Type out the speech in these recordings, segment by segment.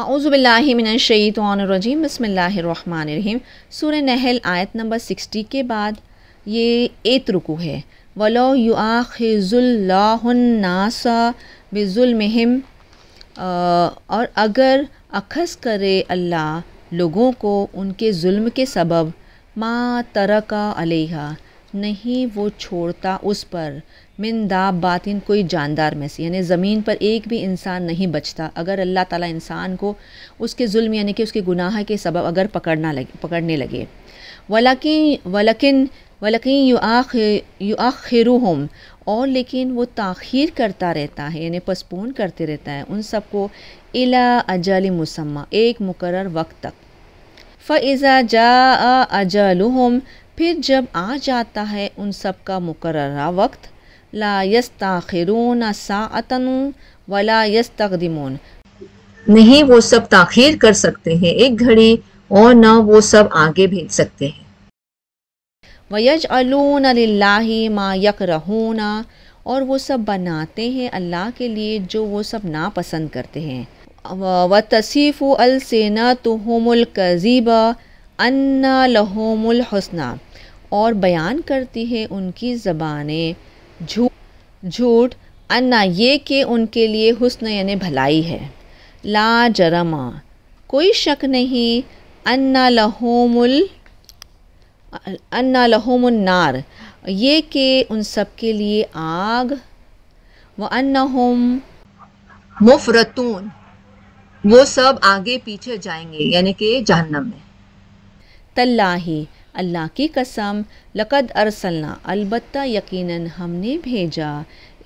आउज़बिल्लिमिनशैतरजीम rim सूर नहल आयत number sixty के बाद ये एत रुकू है वलो यु आखिजुल्लासा बेजुलमहम और अगर अखस करे अल्लाह लोगों को उनके जुल्म के सबब माँ तरका अलहा नहीं वो छोड़ता उस पर मिंदा बातिन कोई जानदार में से यानी ज़मीन पर एक भी इंसान नहीं बचता अगर अल्लाह ताला इंसान को उसके जुल्म यानी कि उसके गुनाह के सबब अगर पकड़ना लगे पकड़ने लगे वलकिन वलकिन वलकिन यू आख यू हम और लेकिन वो ताखीर करता रहता है यानी पसपून करते रहता है उन सबको इला अजल मुसम्मा एक मुकर वक्त तक फ़ैज़ा जा अजल फिर जब आ जाता है उन सब का मुकर वक्त ला यस्ताखिरून सातन वला यस्तकदमून नहीं वो सब ताखिर कर सकते हैं एक घड़ी और न वो सब आगे भेज सकते हैं वयज अलून मा यक रहूना और वो सब बनाते हैं अल्लाह के लिए जो वो सब नापसंद करते हैं व तसीफ़ अलसना तो हमल कजीबा अन्ना लहोमुल हसना और बयान करती है उनकी ज़बानें झूठ झूठ अन्ना ये कि उनके लिए हुस्न यानि भलाई है ला जरमा कोई शक नहीं अन्ना लहोमुल अन्ना लहोमुन्नार ये कि उन सब के लिए आग व अन्नहुम मुफरतून वो सब आगे पीछे जाएंगे यानी कि जहन्नम में तल्लाही अल्लाह की कसम लकद अरसलना अलबत् यकीनन हमने भेजा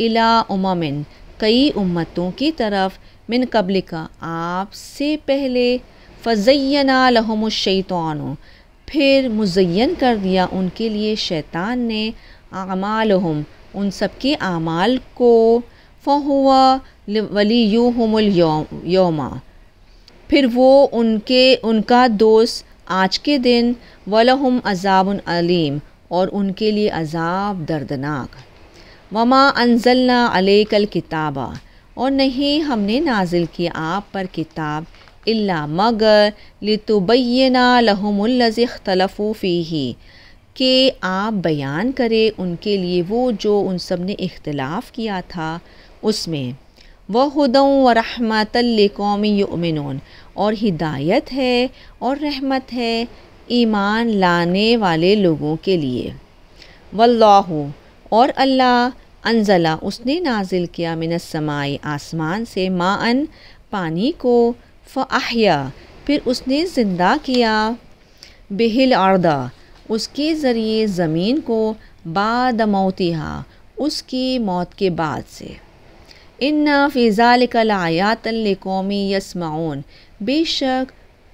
इला उमामिन कई उम्मतों की तरफ मिन कबलिका आपसे पहले फ़ज़ैना लहमुशैतान फिर मुजैन कर दिया उनके लिए शैतान ने आमाल उन सब के आमाल को फ़हुआ वली यूहमुल यौमा फिर वो उनके उनका दोस्त आज के दिन वलहुम अजाब अलीम और उनके लिए अजाब दर्दनाक वमा अनजलना अलेकल किताबा और नहीं हमने नाजिल की आप पर किताब इल्ला मगर लितुबैना लहमुल्लज़ ही के आप बयान करें उनके लिए वो जो उन सब ने इख्तलाफ किया था उसमें वहदम व रहमत कौमी यमिन और हिदायत है और रहमत है ईमान लाने वाले लोगों के लिए वल्लाहु और अल्लाह अनजला उसने नाजिल किया मिनसमाय आसमान से मान पानी को फ़ाहिया फिर उसने ज़िंदा किया बेहिल अर्दा उसके ज़रिए ज़मीन को बाद मौतिहा उसकी मौत के बाद से इन्ना फ़िज़ाल कलायातल कौमी यसमाउन बेशक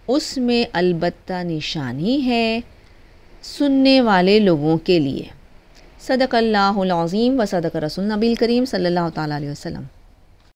उसमें अलबत् निशानी है सुनने वाले लोगों के लिए सदक अल्लाज़ीम व सदक रसूल नबील करीम सल्लल्लाहु अलैहि वसल्लम